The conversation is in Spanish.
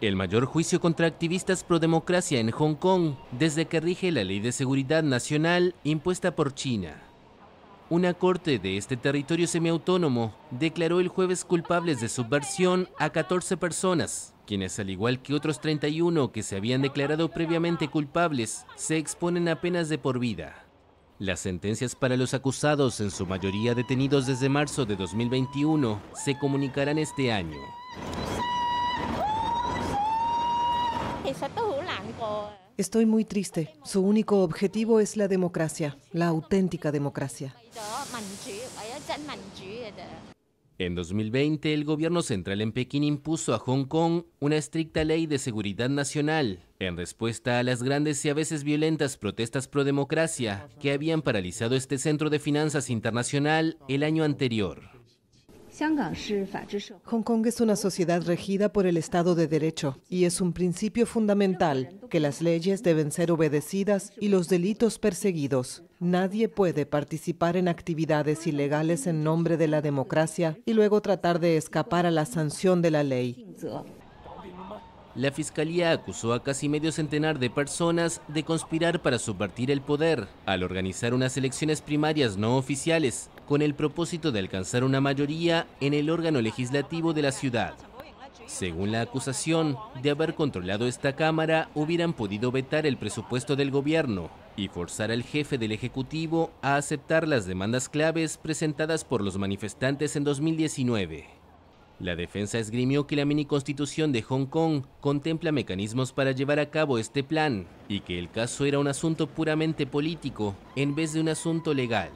El mayor juicio contra activistas pro democracia en Hong Kong desde que rige la ley de seguridad nacional impuesta por China. Una corte de este territorio semiautónomo declaró el jueves culpables de subversión a 14 personas, quienes al igual que otros 31 que se habían declarado previamente culpables, se exponen a penas de por vida. Las sentencias para los acusados, en su mayoría detenidos desde marzo de 2021, se comunicarán este año. Estoy muy triste. Su único objetivo es la democracia, la auténtica democracia. En 2020, el gobierno central en Pekín impuso a Hong Kong una estricta ley de seguridad nacional en respuesta a las grandes y a veces violentas protestas pro democracia que habían paralizado este centro de finanzas internacional el año anterior. Hong Kong es una sociedad regida por el Estado de Derecho y es un principio fundamental que las leyes deben ser obedecidas y los delitos perseguidos. Nadie puede participar en actividades ilegales en nombre de la democracia y luego tratar de escapar a la sanción de la ley. La fiscalía acusó a casi medio centenar de personas de conspirar para subvertir el poder al organizar unas elecciones primarias no oficiales con el propósito de alcanzar una mayoría en el órgano legislativo de la ciudad. Según la acusación de haber controlado esta Cámara, hubieran podido vetar el presupuesto del gobierno y forzar al jefe del Ejecutivo a aceptar las demandas claves presentadas por los manifestantes en 2019. La defensa esgrimió que la mini constitución de Hong Kong contempla mecanismos para llevar a cabo este plan y que el caso era un asunto puramente político en vez de un asunto legal.